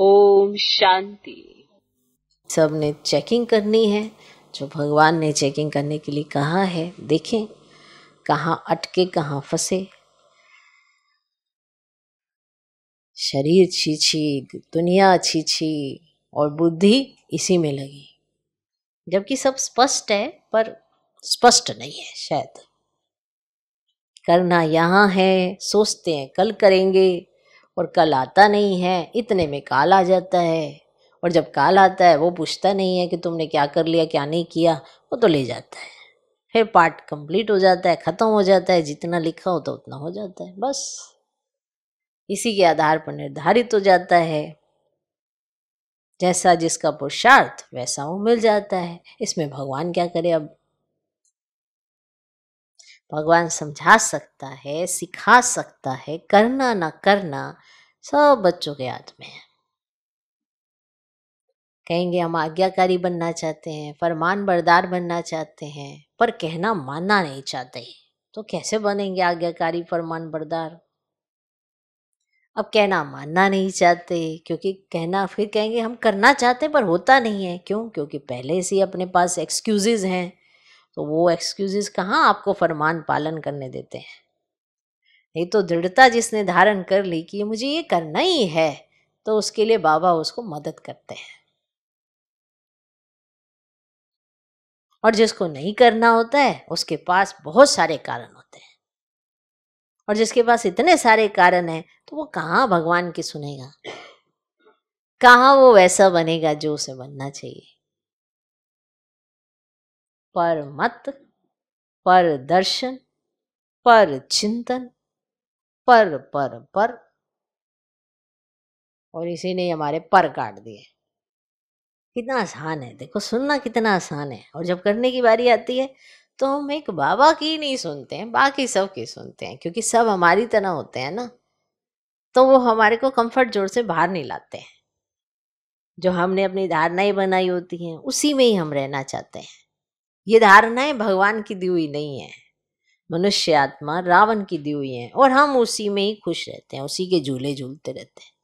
ओम शांति सब ने चेकिंग करनी है जो भगवान ने चेकिंग करने के लिए कहा है देखें कहाँ अटके कहाँ फंसे शरीर छीछी दुनिया छीछी और बुद्धि इसी में लगी जबकि सब स्पष्ट है पर स्पष्ट नहीं है शायद करना यहाँ है सोचते हैं कल करेंगे और कल आता नहीं है इतने में काल आ जाता है और जब काल आता है वो पूछता नहीं है कि तुमने क्या कर लिया क्या नहीं किया वो तो ले जाता है फिर पार्ट कंप्लीट हो जाता है ख़त्म हो जाता है जितना लिखा होता तो उतना हो जाता है बस इसी के आधार पर निर्धारित हो जाता है जैसा जिसका पुरुषार्थ वैसा वो मिल जाता है इसमें भगवान क्या करे अब भगवान समझा सकता है सिखा सकता है करना ना करना सब बच्चों के हाथ में है कहेंगे हम आज्ञाकारी बनना चाहते हैं फरमान बरदार बनना चाहते हैं पर कहना मानना नहीं चाहते तो कैसे बनेंगे आज्ञाकारी फरमान बरदार अब कहना मानना नहीं चाहते क्योंकि कहना फिर कहेंगे हम करना चाहते पर होता नहीं है क्यों क्योंकि पहले से ही अपने पास एक्सक्यूजेज हैं तो वो एक्सक्यूजेस कहाँ आपको फरमान पालन करने देते हैं नहीं तो दृढ़ता जिसने धारण कर ली कि मुझे ये करना ही है तो उसके लिए बाबा उसको मदद करते हैं और जिसको नहीं करना होता है उसके पास बहुत सारे कारण होते हैं और जिसके पास इतने सारे कारण हैं तो वो कहाँ भगवान की सुनेगा कहाँ वो वैसा बनेगा जो उसे बनना चाहिए पर मत पर दर्शन पर चिंतन पर पर पर और इसी ने हमारे पर काट दिए कितना आसान है देखो सुनना कितना आसान है और जब करने की बारी आती है तो हम एक बाबा की नहीं सुनते हैं बाकी सब की सुनते हैं क्योंकि सब हमारी तरह होते हैं ना तो वो हमारे को कंफर्ट जोर से बाहर नहीं लाते हैं जो हमने अपनी धारणाएं बनाई होती हैं उसी में ही हम रहना चाहते हैं ये धारणाएं भगवान की दी हुई नहीं है मनुष्य आत्मा रावण की दी हुई है और हम उसी में ही खुश रहते हैं उसी के झूले झूलते रहते हैं